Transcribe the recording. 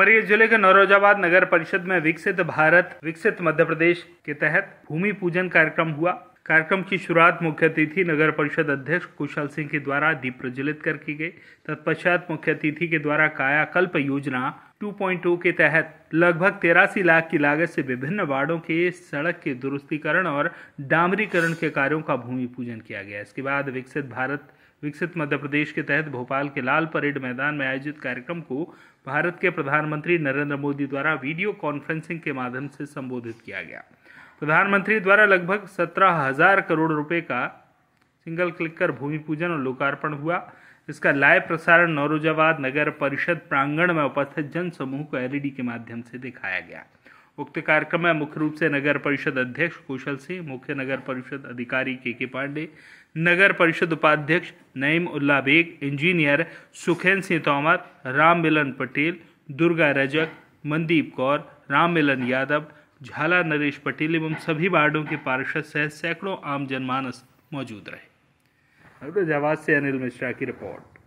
उमरिया जिले के नौरोजाबाद नगर परिषद में विकसित भारत विकसित मध्य प्रदेश के तहत भूमि पूजन कार्यक्रम हुआ कार्यक्रम की शुरुआत मुख्य अतिथि नगर परिषद अध्यक्ष कुशल सिंह के द्वारा दीप प्रज्वलित कर की गई तत्पश्चात मुख्य अतिथि के द्वारा कायाकल्प योजना 2.2 के तहत लगभग तेरासी लाख की लागत से विभिन्न वार्डों के सड़क के दुरुस्तीकरण और डामरीकरण के कार्यों का भूमि पूजन किया गया इसके बाद विकसित भारत विकसित मध्य प्रदेश के तहत भोपाल के लाल परेड मैदान में आयोजित कार्यक्रम को भारत के प्रधानमंत्री नरेंद्र मोदी द्वारा वीडियो कॉन्फ्रेंसिंग के माध्यम से संबोधित किया गया प्रधानमंत्री द्वारा लगभग सत्रह हजार करोड़ रुपए का सिंगल क्लिक कर भूमि पूजन और लोकार्पण हुआ इसका लाइव प्रसारण नौरोजाबाद नगर परिषद प्रांगण में उपस्थित जन समूह को एलईडी के माध्यम से दिखाया गया उक्त कार्यक्रम में मुख्य रूप से नगर परिषद अध्यक्ष कुशल सिंह मुख्य नगर परिषद अधिकारी के के पांडे नगर परिषद उपाध्यक्ष नईम उल्ला बेग इंजीनियर सुखेन सिंह तोमर राम मिलन पटेल दुर्गा रजक मनदीप कौर राम मिलन यादव झाला नरेश पटेल एवं सभी वार्डों के पार्षद सहित सैकड़ों आम जनमानस मौजूद रहे तो जवाब से अनिल मिश्रा की रिपोर्ट